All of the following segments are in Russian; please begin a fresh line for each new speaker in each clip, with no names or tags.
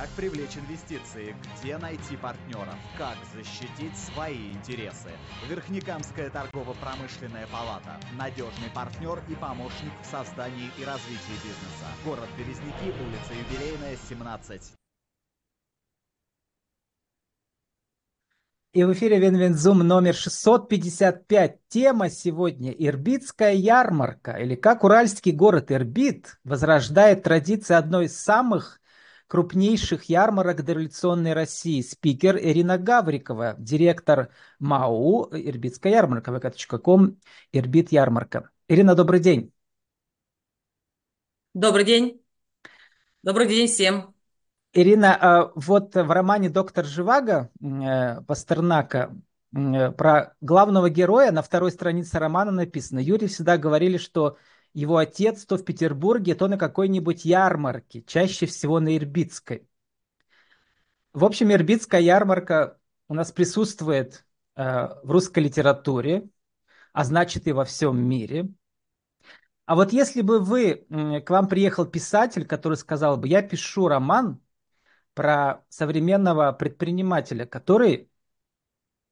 Как привлечь инвестиции? Где найти партнеров? Как защитить свои интересы? Верхнекамская торгово-промышленная палата. Надежный партнер и помощник в создании и развитии бизнеса. Город Березники, улица Юбилейная, 17. И в эфире Винвинзум номер 655. Тема сегодня Ирбитская ярмарка, или как уральский город Ирбит возрождает традиции одной из самых крупнейших ярмарок дореволюционной России, спикер Ирина Гаврикова, директор МАУ «Ирбитская ярмарка», vk.com, «Ирбит ярмарка». Ирина, добрый день. Добрый день. Добрый день всем. Ирина, а, вот в романе «Доктор Живаго» э, Пастернака э, про главного героя на второй странице романа написано. Юрий всегда говорили, что его отец то в Петербурге, то на какой-нибудь ярмарке, чаще всего на Ирбитской. В общем, Ирбитская ярмарка у нас присутствует э, в русской литературе, а значит и во всем мире. А вот если бы вы, к вам приехал писатель, который сказал бы, я пишу роман про современного предпринимателя, который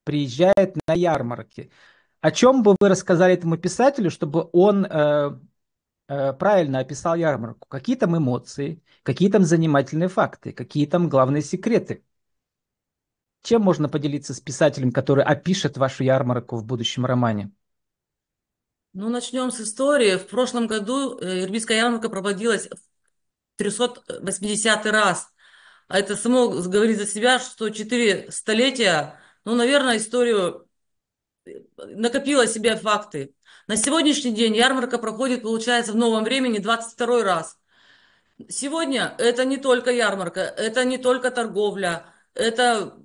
приезжает на ярмарки, о чем бы вы рассказали этому писателю, чтобы он э, Э, правильно описал ярмарку. Какие там эмоции, какие там занимательные факты, какие там главные секреты. Чем можно поделиться с писателем, который опишет вашу ярмарку в будущем романе?
Ну, начнем с истории. В прошлом году э, Ирбитская ярмарка проводилась 380 раз. А это само говорит за себя, что 4 столетия, ну, наверное, историю накопила себе факты. На сегодняшний день ярмарка проходит, получается, в новом времени 22 раз. Сегодня это не только ярмарка, это не только торговля, это,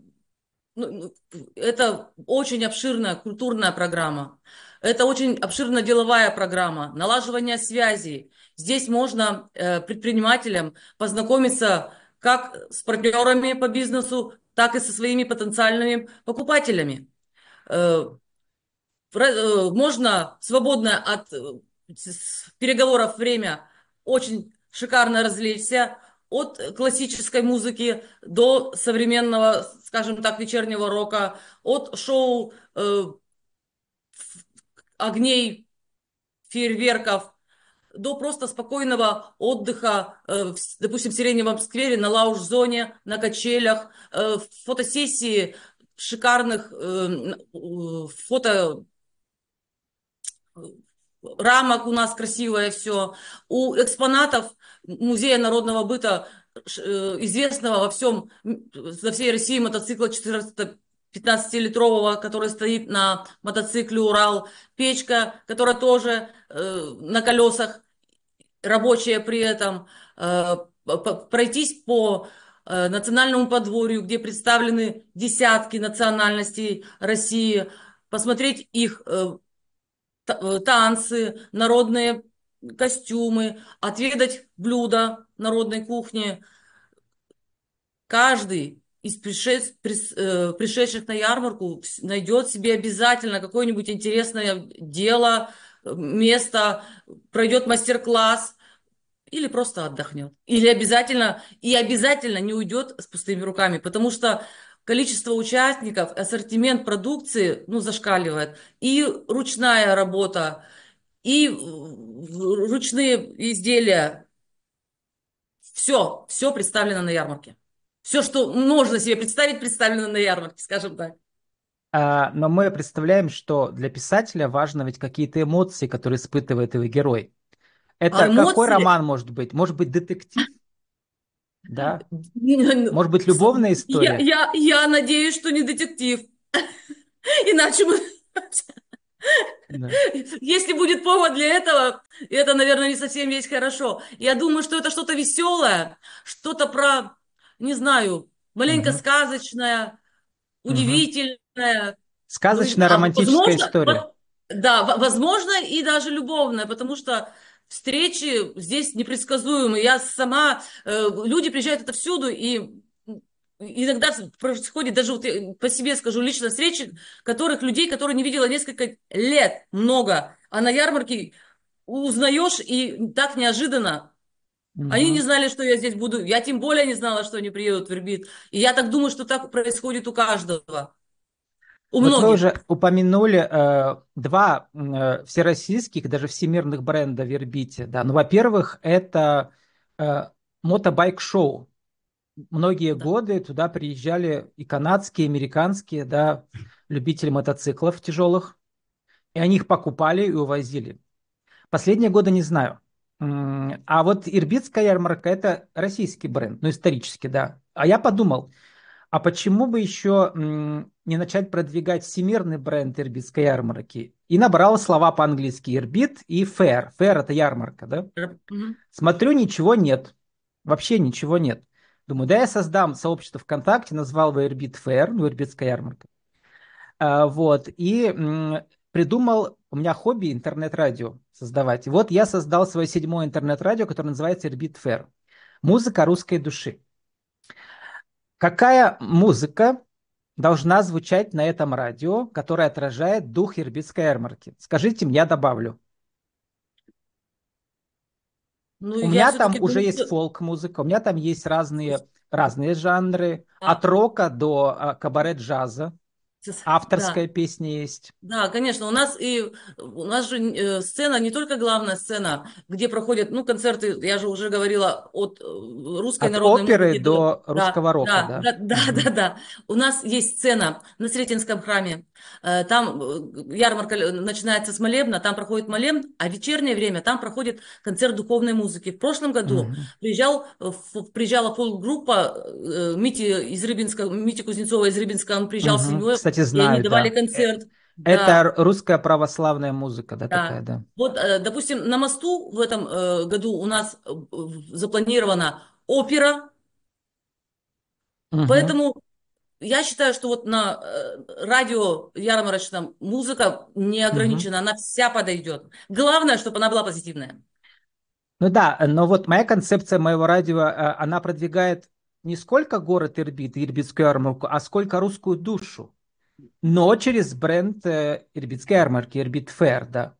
ну, это очень обширная культурная программа, это очень обширная деловая программа, налаживание связей. Здесь можно э, предпринимателям познакомиться как с партнерами по бизнесу, так и со своими потенциальными покупателями. Э, Э, можно свободное от э, переговоров время очень шикарно развлечься, от классической музыки до современного, скажем так, вечернего рока, от шоу э, огней, фейерверков до просто спокойного отдыха, э, допустим, в Сиреневом сквере, на лаунж-зоне, на качелях, э, фотосессии шикарных э, фото рамок у нас красивое все, у экспонатов Музея народного быта, э, известного во всем, во всей России мотоцикла 14 15-литрового, который стоит на мотоцикле «Урал», печка, которая тоже э, на колесах, рабочая при этом, э, пройтись по национальному подворью, где представлены десятки национальностей России, посмотреть их Э, танцы, народные костюмы, отведать блюда народной кухни. Каждый из пришед, э, пришедших на ярмарку найдет себе обязательно какое-нибудь интересное дело, э, место, пройдет мастер-класс или просто отдохнет. Или обязательно, и обязательно не уйдет с пустыми руками, потому что количество участников, ассортимент продукции, ну, зашкаливает. И ручная работа, и ручные изделия. Все, все представлено на ярмарке. Все, что можно себе представить, представлено на ярмарке, скажем так.
А, но мы представляем, что для писателя важно ведь какие-то эмоции, которые испытывает его герой. Это а эмоции... какой роман может быть? Может быть детектив? Да. Может быть, любовная история?
Я, я, я надеюсь, что не детектив. Иначе мы... Да. Если будет повод для этого, это, наверное, не совсем есть хорошо. Я думаю, что это что-то веселое, что-то про, не знаю, маленько угу. сказочное, удивительное. Сказочная ну, а романтическая возможно, история. Да, возможно, и даже любовная, потому что встречи здесь непредсказуемые. Я сама, э, люди приезжают это всюду и иногда происходит даже вот э, по себе скажу лично встречи, которых людей, которые не видела несколько лет, много, а на ярмарке узнаешь и так неожиданно. Mm-hmm. Они не знали, что я здесь буду. Я тем более не знала, что они приедут в Ирбит. И я так думаю, что так происходит у каждого.
У вот многих. Мы уже упомянули э, два э, всероссийских, даже всемирных бренда в Да? Ну, во-первых, это э, мотобайк-шоу. Многие да. годы туда приезжали и канадские, и американские да, любители мотоциклов тяжелых. И они их покупали и увозили. Последние годы не знаю. А вот Ирбитская ярмарка – это российский бренд, ну, исторически, да. А я подумал, а почему бы еще не начать продвигать всемирный бренд ирбитской ярмарки. И набрала слова по-английски ирбит и fair. Fair это ярмарка, да? Смотрю, ничего нет. Вообще ничего нет. Думаю, да, я создам сообщество ВКонтакте, назвал его ирбит fair, ну, ирбитская ярмарка. А, вот, и м- придумал, у меня хобби интернет-радио создавать. И вот я создал свое седьмое интернет-радио, которое называется ирбит fair. Музыка русской души. Какая музыка должна звучать на этом радио, которое отражает дух ирбитской ярмарки. Скажите мне, я добавлю.
Ну, у меня там уже думаю... есть
фолк-музыка, у меня там есть разные, разные жанры, а. от рока до а, кабаре-джаза. Авторская да. песня есть.
Да, конечно. У нас и у нас же э, сцена не только главная сцена, где проходят ну концерты. Я же уже говорила от э, русской
от народной оперы музыки, до, до русского да, рока. Да, да,
да, да, да. У нас есть сцена на Сретенском храме Э, там э, ярмарка начинается с молебна, там проходит молебн, а в вечернее время там проходит концерт духовной музыки. В прошлом году mm-hmm. приезжал, э, приезжала полгруппа Мити, из Рыбинска, Мити Кузнецова из Рыбинска, он приезжал mm-hmm. с семьей, Кстати, знаю, и они давали да. концерт. Это
да. русская православная музыка, да, да, такая, да.
Вот, допустим, на мосту в этом году у нас запланирована опера, угу. поэтому я считаю, что вот на э, радио ярмарочном музыка не ограничена, угу. она вся подойдет. Главное, чтобы она была позитивная.
Ну да, но вот моя концепция моего радио, э, она продвигает не сколько город Ирбит, Ирбитскую ярмарку, а сколько русскую душу. Но через бренд э, Ирбитской ярмарки, Ирбит Фэр, да.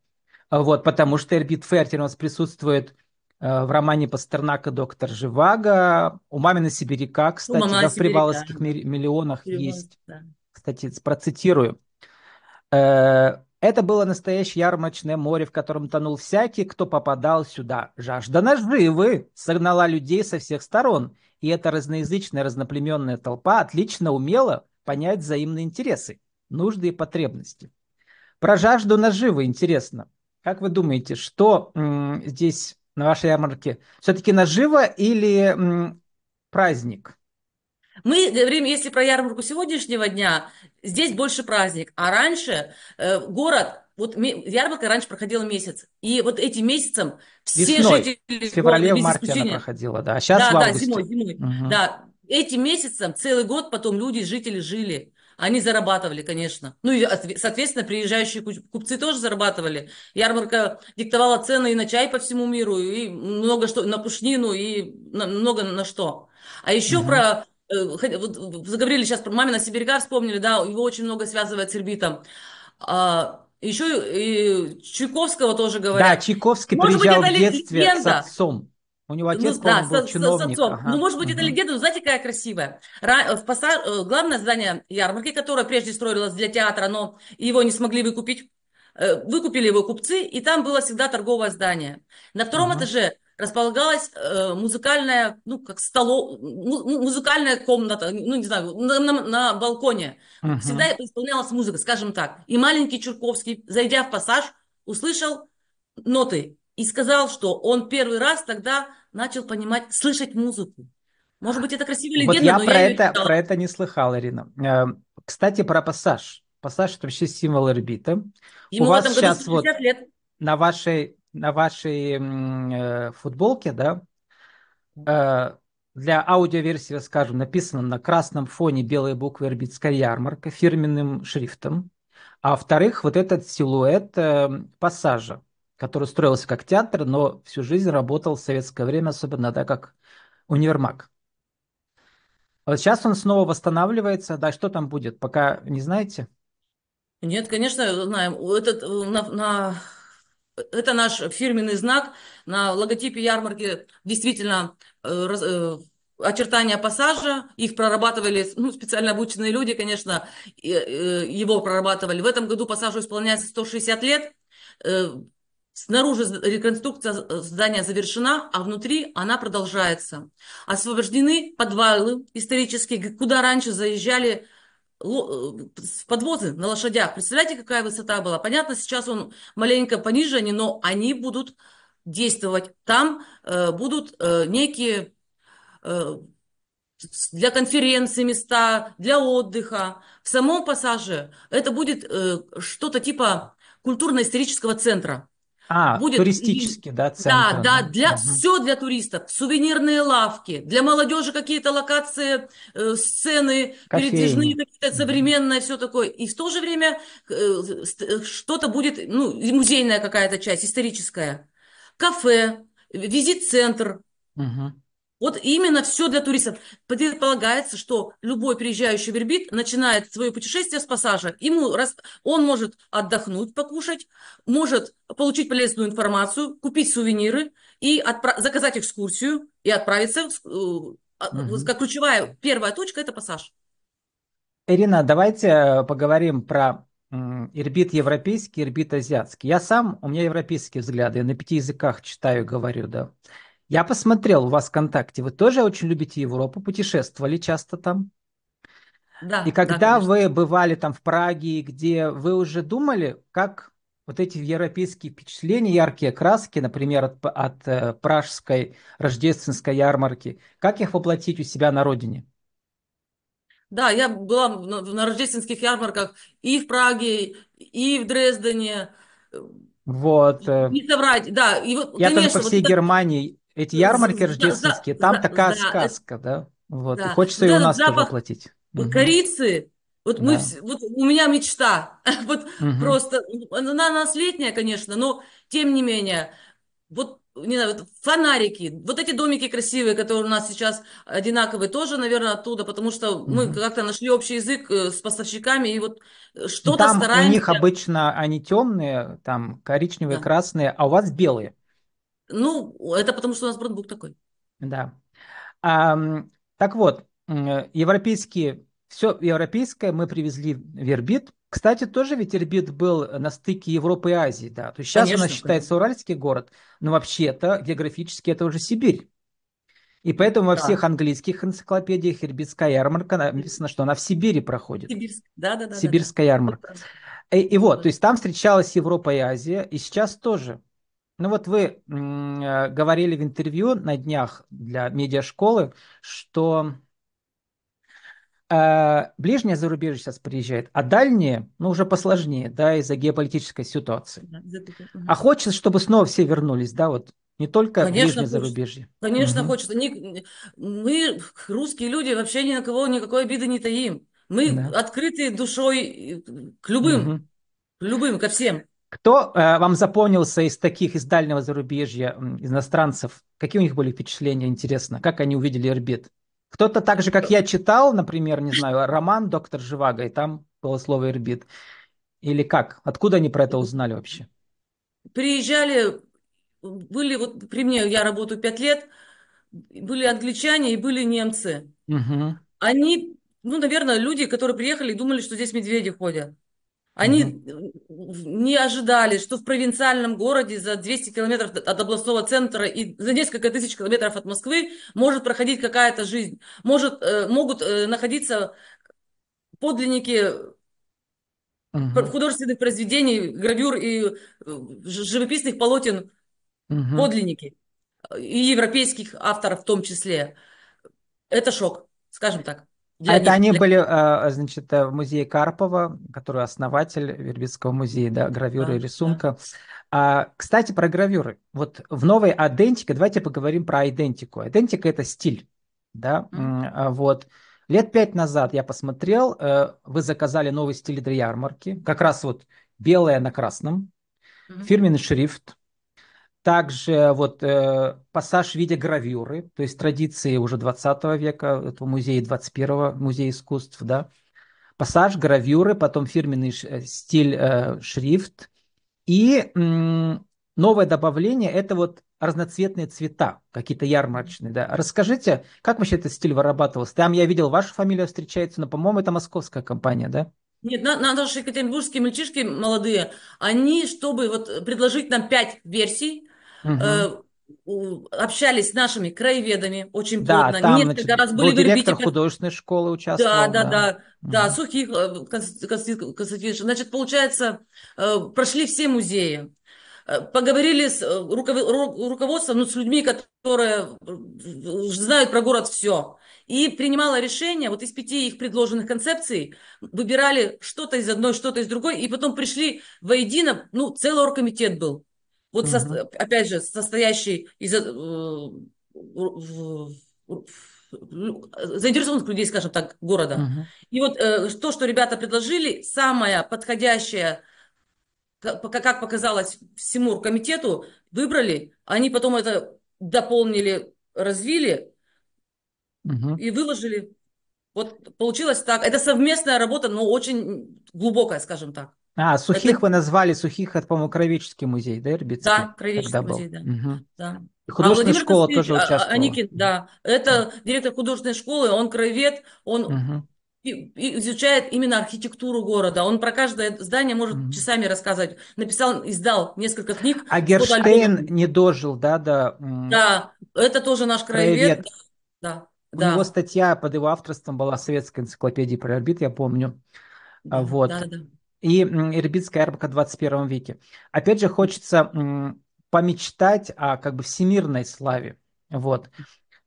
Вот, потому что Ирбит Фэр у нас присутствует Э, в романе Пастернака «Доктор Живаго», «У мамина сибиряка», кстати, да, сибиряка. в «Прибалтских миллионах» Миллион, есть. Да. Кстати, процитирую. «Э, это было настоящее ярмарочное море, в котором тонул всякий, кто попадал сюда. Жажда наживы согнала людей со всех сторон, и эта разноязычная, разноплеменная толпа отлично умела понять взаимные интересы, нужды и потребности. Про жажду наживы интересно. Как вы думаете, что здесь на вашей ярмарке? Все-таки наживо или м, праздник?
Мы говорим, если про ярмарку сегодняшнего дня, здесь больше праздник, а раньше э, город, вот ярмарка раньше проходила месяц, и вот этим месяцем все Весной, жители... в феврале, в марте она
проходила, да, а сейчас да, в августе. Да, зимой, зимой, угу.
да. Этим месяцем целый год потом люди, жители жили. Они зарабатывали, конечно. Ну и, соответственно, приезжающие купцы тоже зарабатывали. Ярмарка диктовала цены и на чай по всему миру, и много что, на пушнину, и на, много на что. А еще угу. про э, вот заговорили сейчас про мамина сибиряка, вспомнили, да, его очень много связывает с Ирбитом. А, еще и Чайковского тоже говорят. Да, Чайковский Может приезжал быть, в детстве легенда. с
отцом. У него отец, ну, да, был с, чиновник. С, отцом. Ага. Ну,
может быть, это легенда, но знаете, какая красивая. Ра, э, в пассаж, э, главное здание ярмарки, которое прежде строилось для театра, но его не смогли выкупить, э, выкупили его купцы, и там было всегда торговое здание. На втором ага. этаже располагалась э, музыкальная, ну, как столо, музыкальная комната, ну, не знаю, на, на, на балконе. uh Всегда исполнялась музыка, скажем так. И маленький Чурковский, зайдя в пассаж, услышал ноты и сказал, что он первый раз тогда начал понимать, слышать музыку. Может быть, это красивая легенда, вот я но про я это,
про это не слыхал, Ирина. Э, кстати, про пассаж. Пассаж – это вообще символ орбита. Ему У вас сейчас вот лет. на вашей, на вашей э, футболке, да, э, для аудиоверсии, скажем, написано на красном фоне белые буквы «Ирбитская ярмарка» фирменным шрифтом. А во-вторых, вот этот силуэт э, пассажа который строился как театр, но всю жизнь работал в советское время, особенно да, как универмаг. Вот сейчас он снова восстанавливается, да, что там будет, пока не знаете? Нет, конечно, знаем. Этот, э, на, на... Это
наш фирменный знак. На логотипе ярмарки действительно э, э очертания пассажа. Их прорабатывали ну, специально обученные люди, конечно, э, его прорабатывали. В этом году пассажу исполняется 160 лет. Снаружи реконструкция здания завершена, а внутри она продолжается. Освобождены подвалы исторические, куда раньше заезжали э, подвозы на лошадях. Представляете, какая высота была? Понятно, сейчас он маленько пониже, но они будут действовать. Там э, будут э, некие для конференции места, для отдыха. В самом пассаже это будет что-то типа культурно-исторического центра –
а, будет туристический, да, центр. Да, да,
для угу. все для туристов, сувенирные лавки, для молодежи какие-то локации, э, сцены, Кофейни. передвижные какие-то современные, угу. все такое. И в то же время э, э что-то будет, ну, музейная какая-то часть, историческая, кафе, визит-центр. Угу. Вот именно все для туристов. Предполагается, что любой приезжающий в начинает свое путешествие с пассажа. Ему раз, он может отдохнуть, покушать, может получить полезную информацию, купить сувениры и отпра- заказать экскурсию и отправиться. В, угу. Как ключевая первая точка – это пассаж.
Ирина, давайте э, поговорим про Ирбит европейский, ирбит азиатский. Я сам, у меня европейские взгляды, я на пяти языках читаю, говорю, да. Я посмотрел у вас ВКонтакте, вы тоже очень любите Европу, путешествовали часто там?
Да. И когда да,
вы бывали там в Праге, где вы уже думали, как вот эти европейские впечатления, яркие краски, например, от, от э, пражской рождественской ярмарки, как их воплотить у себя на родине?
Да, я была на рождественских ярмарках и в Праге, и в Дрездене.
Вот. Не э.
соврать, да. И вот, я конечно, там по всей вот
Германии эти ярмарки рождественские, там такая сказка, да? Вот, и хочется ее у нас тоже воплотить.
Корицы, вот мы, вот у меня мечта, вот просто, ну, она наследняя, конечно, но тем не менее, вот не знаю, вот фонарики, вот эти домики красивые, которые у нас сейчас одинаковые, тоже, наверное, оттуда, потому что мы как-то нашли общий язык э, с поставщиками, и вот что-то там стараемся. у них
обычно они темные, там коричневые, да. красные, а у вас белые. Ну, это потому что у нас брендбук такой. Да. А, так вот, европейские, все европейское мы привезли в Ирбит. Кстати, тоже ведь Ирбит был на стыке Европы и Азии, да. То есть сейчас конечно, у нас считается конечно. уральский город, но вообще-то географически это уже Сибирь. И поэтому во да. всех английских энциклопедиях Ирбитская ярмарка написано, что она в Сибири проходит.
Сибирск... Да, да, да.
Сибирская да, да. ярмарка. Э, и, и вот, то есть там встречалась Европа и Азия, и сейчас тоже. Ну вот вы э, говорили в интервью на днях для медиашколы, что э, ближнее зарубежье сейчас приезжает, а дальние, ну, уже посложнее, да, из-за геополитической ситуации. А хочется, чтобы снова все вернулись, да, вот не только конечно, ближнее зарубежье. Конечно, угу.
хочется. Не, мы, русские люди, вообще ни на кого никакой обиды не таим. Мы да. открыты душой э, к любым, угу. к любым, ко всем.
Кто э, вам запомнился из таких, из дальнего зарубежья, из иностранцев? Какие у них были впечатления, интересно? Как они увидели Эрбит? Кто-то так же, как я, читал, например, не знаю, роман «Доктор Живаго», и там было слово Эрбит. Или как? Откуда они про это узнали вообще?
Приезжали, были вот при мне, я работаю пять лет, были англичане и были немцы. Угу. Они, ну, наверное, люди, которые приехали и думали, что здесь медведи ходят. Они mm-hmm. не ожидали, что в провинциальном городе за 200 километров от областного центра и за несколько тысяч километров от Москвы может проходить какая-то жизнь. Может, э, могут э, находиться подлинники mm-hmm. художественных произведений, гравюр и э, живописных полотен
mm-hmm. подлинники.
И европейских авторов в том числе. Это шок, скажем так. А для, это для... они были,
э, значит, э, в музее Карпова, который основатель Вербицкого музея, да, гравюры да, и рисунка. Да. А, кстати, про гравюры. Вот в новой идентике, давайте поговорим про идентику. Идентика – это стиль, да, mm-hmm. вот. Лет пять назад я посмотрел, э, вы заказали новый стиль для ярмарки, как раз вот белое на красном, mm-hmm. фирменный шрифт, также вот э, пассаж в виде гравюры, то есть традиции уже 20 века, это музей 21 музея искусств, да. Пассаж, гравюры, потом фирменный ш, э, стиль э, шрифт. И э, новое добавление – это вот разноцветные цвета, какие-то ярмарочные, да. Расскажите, как вообще этот стиль вырабатывался? Там я видел, ваша фамилия встречается, но, по-моему, это московская компания, да?
Нет, на, наши екатеринбургские мальчишки молодые, они, чтобы вот предложить нам пять версий,
угу.
э, общались с нашими краеведами очень да, плотно. Там, Несколько значит, раз были был директор Ирбите.
художественной школы участвовал. Да, да, да. да,
угу. да Сухих э, Константин Константинович. Значит, получается, э, прошли все музеи. Э, поговорили с руководством, ну, с людьми, которые знают про город все. И принимала решение, вот из пяти их предложенных концепций выбирали что-то из одной, что-то из другой, и потом пришли воедино, ну, целый оргкомитет был вот, угу. со, опять же, состоящий из э, э, заинтересованных людей, скажем так, города. Угу. И вот э, то, что ребята предложили, самое подходящее, как показалось всему комитету, выбрали, они потом это дополнили, развили угу. и выложили. Вот получилось так. Это совместная работа, но очень глубокая, скажем так.
А, сухих это... вы назвали, сухих это, по-моему, Кровеческий музей, да, Ирбицкий? Да, Кровеческий музей, да. Угу.
да. Художественная а школа Костевич, тоже а, а, участвовала. Аникин, да. Это да. директор художественной школы, он краевед, он угу. изучает именно архитектуру города. Он про каждое здание может mm часами рассказывать. Написал, издал несколько книг. А Герштейн
не дожил, да, да. Да,
это тоже наш краевед. краевед. Да, да,
У да. него статья под его авторством была в советской энциклопедии про орбит, я помню. Да, вот. Да, да и ирбитская ярмарка в 21 веке. Опять же, хочется помечтать о как бы всемирной славе. Вот.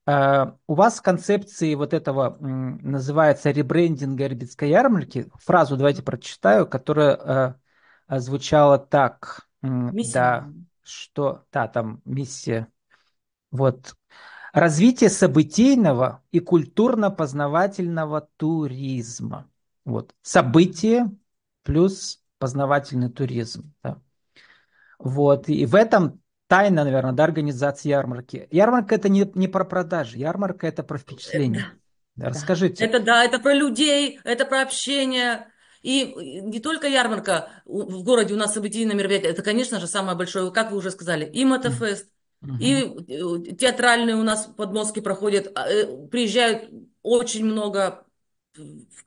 Э, у вас в концепции вот этого называется ребрендинга ирбитской ярмарки, фразу давайте прочитаю, которая э, звучала так. Миссия. Да, что, да, там миссия. Вот. Развитие событийного и культурно-познавательного туризма. Вот. Событие плюс познавательный туризм. Да. Вот, и в этом тайна, наверное, да, организации ярмарки. Ярмарка это не, не про продажи, ярмарка это про впечатление. Э, да, Расскажите. Это
да, это про людей, это про общение. И не только ярмарка в городе у нас событийно мероприятие, это, конечно же, самое большое, как вы уже сказали, и мотофест, угу. и э, театральные у нас подмостки проходят, а, э, приезжают очень много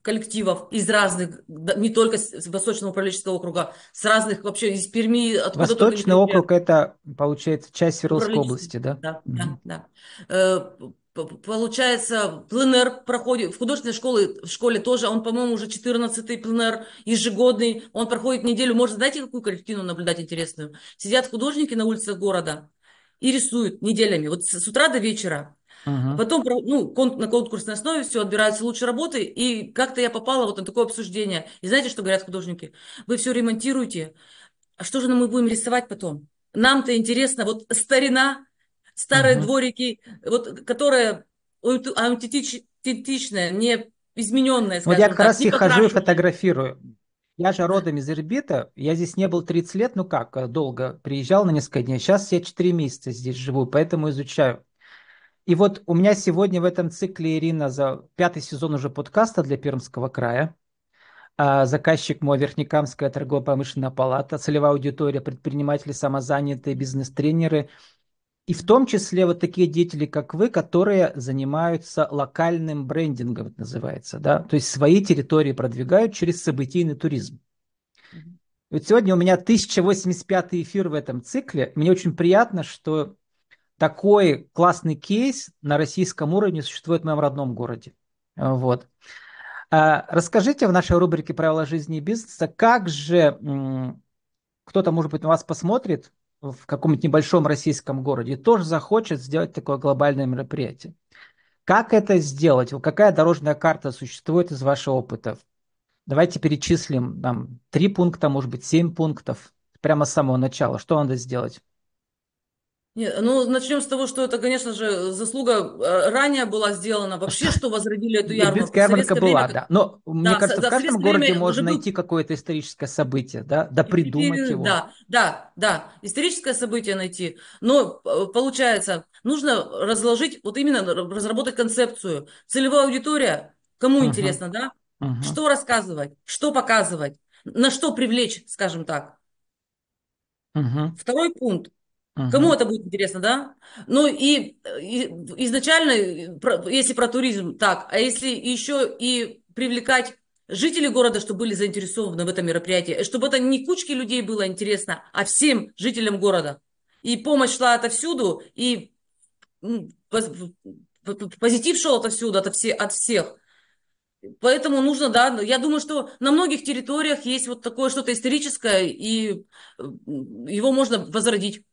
коллективов из разных, не только с Восточного управленческого округа, с разных вообще из Перми. Откуда Восточный только округ –
это, получается, часть Свердловской области, да? Да,
Mm-hmm. да, да. Э, получается, пленер проходит, в художественной школе, в школе тоже, он, по-моему, уже 14-й пленер, ежегодный, он проходит неделю, можно, знаете, какую картину наблюдать интересную? Сидят художники на улицах города и рисуют неделями, вот с утра до вечера, Ага. Потом ну, кон, на конкурсной основе все, отбираются лучшие работы. И как-то я попала вот на такое обсуждение. И знаете, что говорят художники? Вы все ремонтируете. А что же мы будем рисовать потом? Нам-то интересно, вот старина, старые ага. дворики, вот, которая аутентичная, не измененная, Вот я как так, раз их хожу и
фотографирую. Я же родом из Ирбита, я здесь не был 30 лет, ну как, долго, приезжал на несколько дней, сейчас я 4 месяца здесь живу, поэтому изучаю. И вот у меня сегодня в этом цикле Ирина за пятый сезон уже подкаста для Пермского края. А, заказчик мой Верхнекамская торгово-промышленная палата, целевая аудитория, предприниматели, самозанятые, бизнес-тренеры. И в том числе вот такие деятели, как вы, которые занимаются локальным брендингом, это называется, да, то есть свои территории продвигают через событийный туризм. Вот сегодня у меня 1085 эфир в этом цикле. Мне очень приятно, что такой классный кейс на российском уровне существует в моем родном городе. Вот. А, расскажите в нашей рубрике «Правила жизни и бизнеса», как же кто-то, может быть, на вас посмотрит в каком-нибудь небольшом российском городе и тоже захочет сделать такое глобальное мероприятие. Как это сделать? Какая дорожная карта существует из вашего опыта? Давайте перечислим там три пункта, может быть, семь пунктов прямо с самого начала. Что надо сделать?
Нет, ну, начнем с того, что это, конечно же, заслуга э, ранее была сделана вообще, что возродили эту ярмарку. Дебютская ярмарка была, время, да. Но да, мне кажется, да, в каждом городе можно был... найти
какое-то историческое событие, да, да придумать да, его. Да,
да, да, историческое событие найти. Но э, получается, нужно разложить, вот именно разработать концепцию. Целевая аудитория, кому угу. интересно, да? Угу. Что рассказывать, что показывать, на что привлечь, скажем так. Угу. Второй пункт Угу. Кому это будет интересно, да? Ну и, и изначально, э, если про туризм, так, а если еще и привлекать жителей города, чтобы были заинтересованы в этом мероприятии, э, чтобы это не кучке людей было интересно, а всем жителям города. И помощь шла отовсюду, и позитив шел отовсюду, от, все, от всех. Поэтому нужно, да, ну, я думаю, что на многих территориях есть вот такое что-то историческое, и э, его можно возродить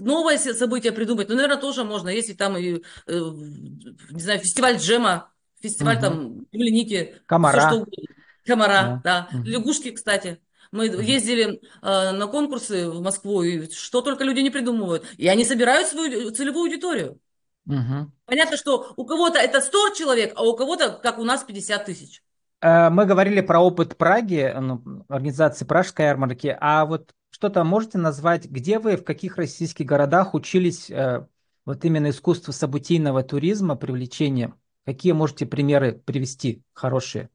новое событие придумать, ну, наверное, тоже можно, если там, и, э, не знаю, фестиваль джема, фестиваль угу. там земляники. Комара. Все, что угодно. Комара, да. да. Угу. Лягушки, кстати. Мы ездили э, на конкурсы в Москву, и что только люди не придумывают. И они собирают свою целевую аудиторию. Угу. Понятно, что у кого-то это 100 человек, а у кого-то, как у нас, 50 тысяч.
Э, мы говорили про опыт Праги, э, ну, организации Пражской ярмарки, а вот что-то можете назвать, где вы, в каких российских городах учились э, вот именно искусству событийного туризма, привлечения? Какие можете примеры привести хорошие?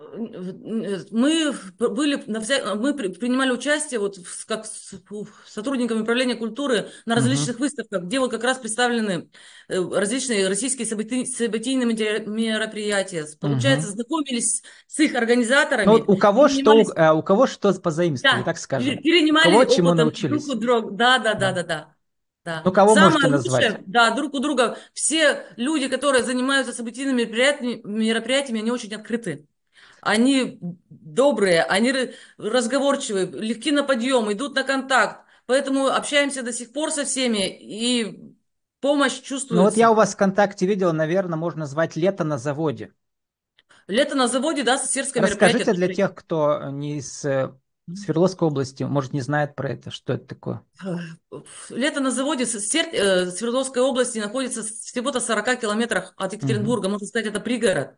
Э, мы были на вся... А, мы принимали участие вот как с сотрудниками управления культуры на различных uh-huh. выставках, где вот как раз представлены э, различные российские событи... событийные мероприятия. Получается, uh-huh. знакомились с их организаторами. Ну, э, у кого что
у кого что позаимствовали, да. так скажем. Перенимали кого чему научились.
друг у друга. Да, да, да, да, да. да. Ну, кого Самое можете лучшее, назвать? Да, друг у друга. Все люди, которые занимаются событийными мероприятиями, мероприятиями они очень открыты они добрые, они разговорчивые, легки на подъем, идут на контакт. Поэтому общаемся до сих пор со всеми и помощь чувствуется. Ну вот я у
вас в ВКонтакте видел, наверное, можно назвать «Лето на заводе».
Лето на заводе, да, сельское Расскажите для
тех, кто не из э, Свердловской области, может, не знает про это, что это такое.
Лето на заводе э, Свердловской области находится всего-то в 40 километрах от Екатеринбурга, mm-hmm. можно сказать, это пригород.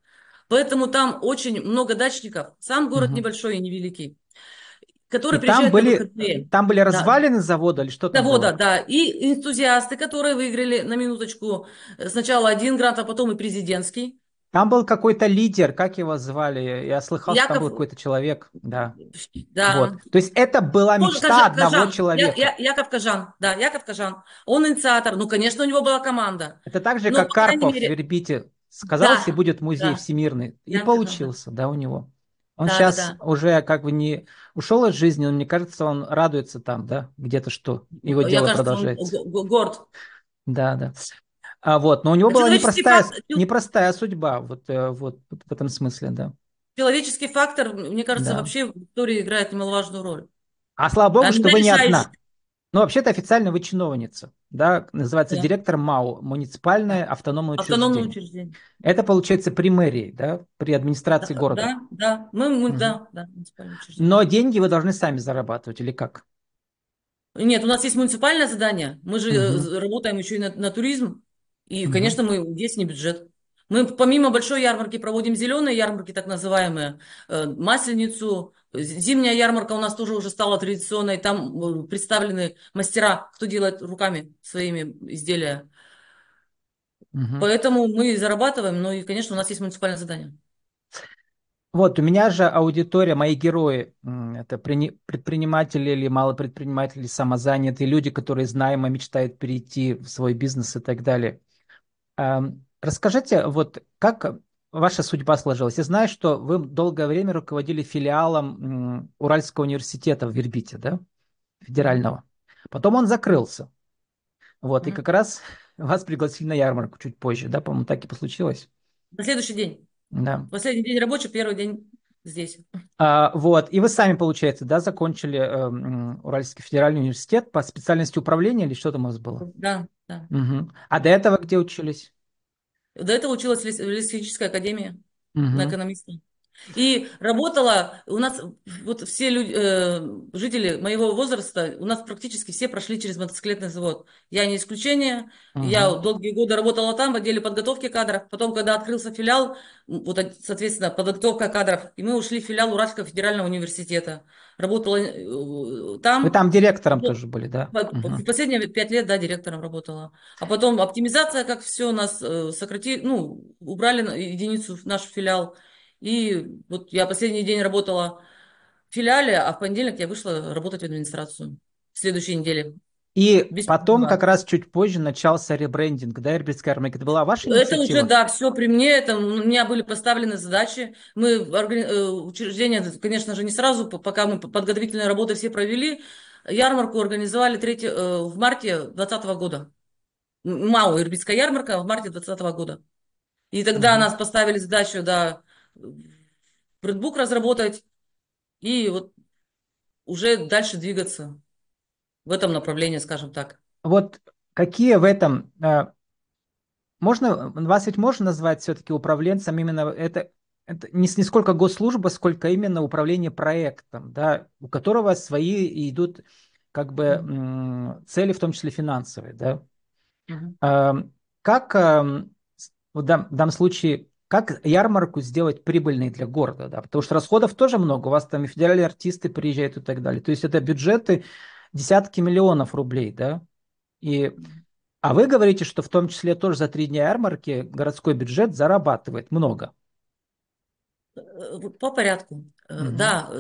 Поэтому там очень много дачников. Сам город угу. небольшой и
невеликий. Которые и там были, там были развалины да. завода или что-то? Завода, было?
да. И энтузиасты, которые выиграли на минуточку сначала один грант, а потом и президентский.
Там был какой-то лидер, как его звали? Я слыхал, Яков... что там был какой-то человек. Да. да. Вот. То есть это была Тоже мечта Кажан, одного Кажан. человека. Я,
я, Яков Кажан, да, Яков Кажан. Он инициатор. Ну, конечно, у него была команда.
Это так же, Но, как Карпов мере... в Вербите. Сказалось, да, и будет музей да. всемирный. И да, получился, да. у него. Он да, сейчас да. уже как бы не ушел из жизни, но мне кажется, он радуется там, да, где-то что его дело кажется, продолжается. Он горд. Да, да. А вот, но у него а была непростая, фактор... непростая судьба вот, э, вот, в этом смысле, да.
Человеческий фактор, мне кажется, да. вообще в истории играет немаловажную роль.
А слава богу, а что вы не одна. Ну, вообще-то официально вы чиновница, да, называется да. директор МАУ, муниципальное автономное, автономное учреждение. учреждение. Это получается при мэрии, да, при администрации да, города. Да,
да, мы, мы угу. да, да, муниципальное
учреждение. Но деньги вы должны сами зарабатывать или как?
Нет, у нас есть муниципальное задание, мы же угу. работаем еще и на, на туризм, и, угу. конечно, мы есть не бюджет. Мы помимо большой ярмарки проводим зеленые ярмарки, так называемые, э, масленицу, Зимняя ярмарка у нас тоже уже стала традиционной. Там э, представлены мастера, кто делает руками своими изделия. Угу. Поэтому мы зарабатываем, ну и, конечно, у нас есть муниципальное задание.
Вот, у меня же аудитория, мои герои, это предприниматели или малопредприниматели, самозанятые люди, которые знаемо мечтают перейти в свой бизнес и так далее. Эм, расскажите, вот как ваша судьба сложилась. Я знаю, что вы долгое время руководили филиалом Уральского университета в Вербите, да? Федерального. Потом он закрылся. Вот, mm-hmm. и как раз вас пригласили на ярмарку чуть позже, да? По-моему, так и послучилось.
На следующий день. Да. Последний день рабочий, первый день здесь.
А, вот, и вы сами, получается, да, закончили э, Уральский федеральный университет по специальности управления или что там у вас было? Да, да. Угу. А до этого где учились? До этого училась
в лесохимической академии угу. на экономиста. И работала, у нас вот все люди, э, жители моего возраста, у нас практически все прошли через мотоциклетный завод. Я не исключение, ага. я долгие годы работала там в отделе подготовки кадров, потом, когда открылся филиал, вот, соответственно, подготовка кадров, и мы ушли в филиал Уральского федерального университета работала э, там. Вы там директором тоже
были, да? В
последние пять лет, да, директором работала. А потом оптимизация, как все, нас э, сократили, ну, убрали единицу в наш филиал. И вот я последний день работала в филиале, а в понедельник я вышла работать в администрацию в следующей неделе.
И Без потом, проблем. как раз чуть позже, начался ребрендинг, да, Ирбитская армия. Это была ваша инициатива? Это уже, да,
все при мне. Это, у меня были поставлены задачи. Мы э, учреждение, конечно же, не сразу, пока мы подготовительные работы все провели. Ярмарку организовали 3, э, в марте 2020 года. МАУ, Ирбитская ярмарка в марте 2020 года. И тогда mm нас поставили задачу, да, брендбук разработать и вот уже дальше двигаться в этом направлении, скажем так.
Вот какие в этом... Э, можно, вас ведь можно назвать все-таки управленцем именно это, это не, не сколько госслужба, сколько именно управление проектом, да, у которого свои идут как бы цели, в том числе финансовые, да. Э, как эм, в данном случае как ярмарку сделать прибыльной для города, да, потому что расходов тоже много, у вас там и федеральные артисты приезжают и так далее. То есть это бюджеты, десятки миллионов рублей, да? И, а вы говорите, что в том числе тоже за три дня ярмарки городской бюджет зарабатывает много.
По порядку. Угу. Да, э,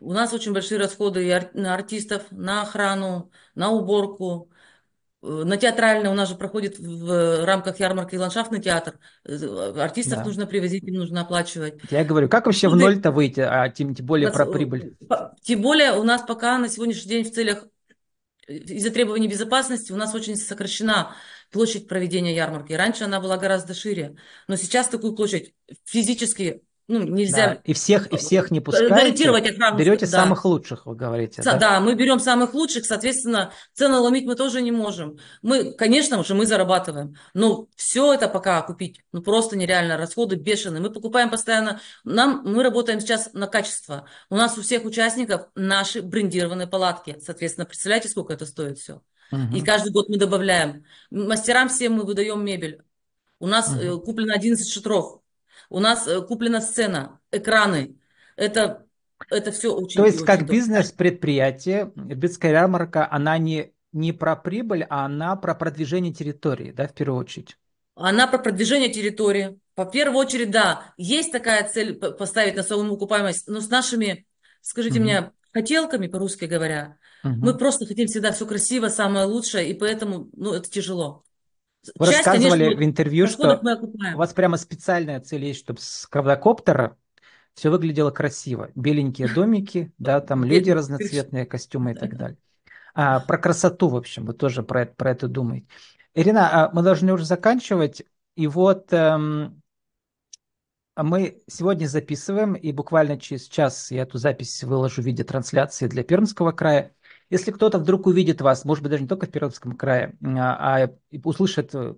у нас очень большие расходы на артистов, на охрану, на уборку, Э, на театральное у нас же проходит в э, рамках ярмарки ландшафтный театр. Э,
артистов да. нужно
привозить, им нужно оплачивать.
Я говорю, как вообще в ну, ноль-то выйти, а тем, тем более нас, про прибыль?
Тем более у нас пока на сегодняшний день в целях из-за требований безопасности у нас очень сокращена площадь проведения ярмарки. Раньше она была гораздо шире, но сейчас такую площадь физически ну, нельзя... Да.
И всех, и всех не э, пускаете, охрану, берете да. самых лучших, вы говорите. Да, да, да,
мы берем самых лучших, соответственно, цены ломить мы тоже не можем. Мы, конечно же, мы зарабатываем, но все это пока купить, ну, просто нереально, расходы бешеные. Мы покупаем постоянно, нам, мы работаем сейчас на качество. У нас у всех участников наши брендированные палатки, соответственно, представляете, сколько это стоит все?
Угу. И каждый
год мы добавляем. Мастерам всем мы выдаем мебель. У нас угу. куплено 11 шатров у нас э, куплена сцена, экраны. Это, это все очень... То есть очень как
бизнес-предприятие, битская ярмарка, она не, не про прибыль, а она про продвижение территории, да, в первую очередь?
Она про продвижение территории. По первую очередь, да, есть такая цель поставить на саму окупаемость, но с нашими, скажите mm-hmm. мне, хотелками, по-русски говоря, Угу. Мы просто хотим всегда все красиво, самое лучшее, и поэтому, ну, это тяжело.
Вы Часть, рассказывали конечно, в интервью, что у вас прямо специальная цель есть, чтобы с квадрокоптера все выглядело красиво. Беленькие домики, да, там люди разноцветные, костюмы и так далее. А, про красоту, в общем, вы тоже про это, про это думаете. Ирина, а мы должны уже заканчивать. И вот эм, а мы сегодня записываем, и буквально через час я эту запись выложу в виде трансляции для Пермского края. Если кто-то вдруг увидит вас, может быть, даже не только в Пермском крае, а, а услышит э,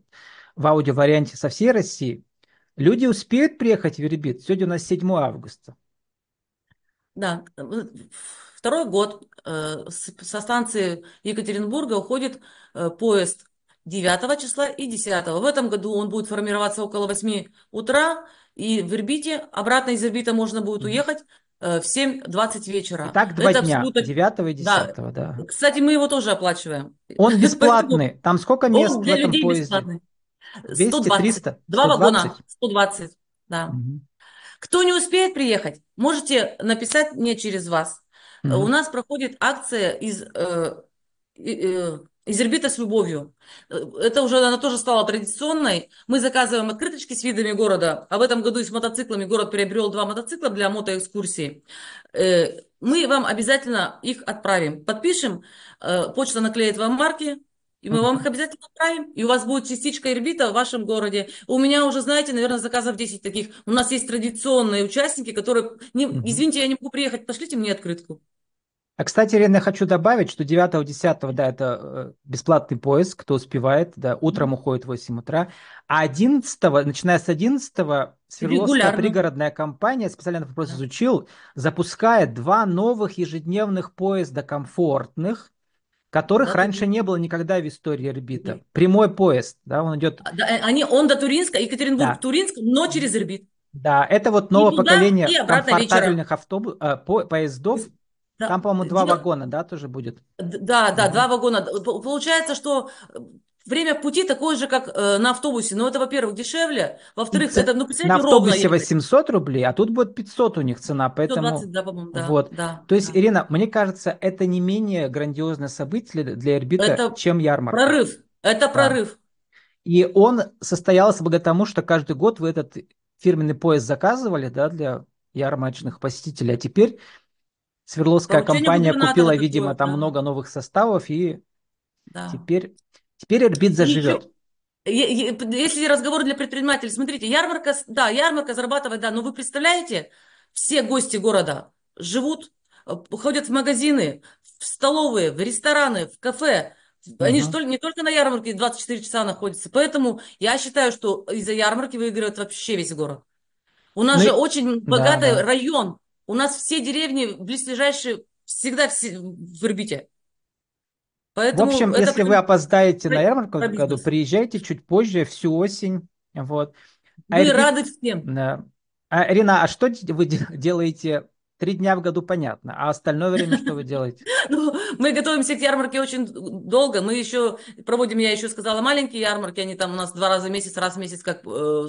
в аудиоварианте со всей России, люди успеют приехать в Вербит? Сегодня у нас 7 августа.
Да, э, второй год э, со станции Екатеринбурга уходит поезд 9 числа и 10. В этом году он будет формироваться около 8 утра, и в Ирбите, обратно из Ирбита можно будет уехать Э, в 7.20 вечера. Так два это дня, вскуток...
9 и 10, да. да.
Кстати, мы его тоже оплачиваем.
Он бесплатный, там сколько мест Он для в этом людей поезде? Бесплатный.
200, 300, Два 120? вагона, 120, да. Угу. Кто не успеет приехать, можете написать мне через вас. Угу. У нас проходит акция из... э, э из орбита с любовью. Э, это уже, она тоже стала традиционной. Мы заказываем открыточки с видами города. А в этом году и с мотоциклами город приобрел два мотоцикла для мотоэкскурсии. Э, мы вам обязательно их отправим. Подпишем, э, почта наклеит вам марки, и мы вам их обязательно отправим, и у вас будет частичка ирбита в вашем городе. У меня уже, знаете, наверное, заказов 10 таких. У нас есть традиционные участники, которые... Не, извините, я не могу приехать, пошлите мне открытку.
А, кстати, Ирина, я хочу добавить, что 9-10, да, это э, бесплатный поиск, кто успевает, да, утром уходит в 8 утра. А 11, начиная с 11, Свердловская пригородная компания, специально на вопрос да. изучил, запускает два новых ежедневных поезда комфортных, которых да, раньше не было никогда в истории Ирбита. Да. Прямой поезд, да, он идет... А,
они, он до Туринска, Екатеринбург, да. Туринск, но через
Ирбит. Да, это вот новое туда, поколение комфортабельных автобус, э, по, поездов, да. Ну, Там, по-моему, два Дел... вагона, да, тоже будет?
Да, да, угу. два вагона. Получается, что э, Время пути такое же, как э, на автобусе. Но это, во-первых, дешевле. Во-вторых, это, ну, На автобусе ровно, 800
рублей, а тут будет 500 у них цена. Поэтому... 120, да, по да. Вот. да То есть, да. Ирина, мне кажется, это не менее грандиозное событие для орбита, это чем ярмарка. прорыв. Это прорыв. И он состоялся благодаря тому, что каждый год вы этот фирменный поезд заказывали, да, для ярмарочных посетителей. А теперь Свердловская Поручение компания купила, видимо, такое, там да. много новых составов, и да. теперь, теперь Ирбит заживет.
Если разговор для предпринимателей, смотрите, ярмарка, да, ярмарка зарабатывает, да, но вы представляете, все гости города живут, э, ходят в магазины, в столовые, в рестораны, в кафе, они угу. же только, не только на ярмарке 24 часа находятся. Поэтому я считаю, что из-за ярмарки выигрывает вообще весь город. У нас ну, же очень богатый да, да. район. У нас все деревни близлежащие всегда все в орбите. Поэтому в общем, если вы
опоздаете на ярмарку в году, приезжайте чуть позже, всю осень. Вот. Мы а рады всем. Да. А, Рина, а что вы делаете Три дня в году понятно, а остальное время что вы делаете?
Ну, мы готовимся к ярмарке очень долго. Мы еще проводим, я еще сказала, маленькие ярмарки. Они там у нас два раза в месяц, раз в месяц, как э,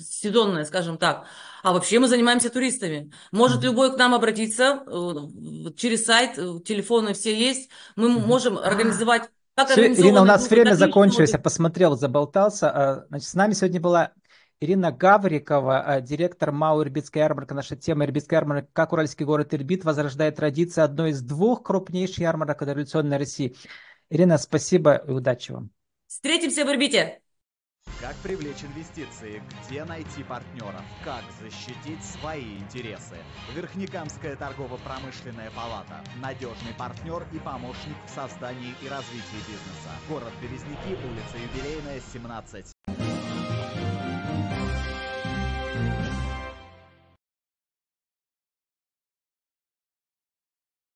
сезонные, скажем так. А вообще мы занимаемся туристами. Может mm-hmm. любой к нам обратиться э, через сайт, э, телефоны все есть. Мы mm-hmm. можем организовать как Все, Ирина, у нас время закончилось, я
посмотрел, заболтался. А, значит, с нами сегодня была Ирина Гаврикова, э, директор МАУ Ирбитская ярмарка. Наша тема Ирбитская ярмарка. Как уральский город Ирбит возрождает традиции одной из двух крупнейших ярмарок революционной России. Ирина, спасибо и удачи вам. Встретимся в Ирбите. Как привлечь инвестиции? Где найти партнеров? Как защитить свои интересы? Верхнекамская торгово-промышленная палата. Надежный партнер и помощник в создании и развитии бизнеса. Город Березники, улица Юбилейная, 17.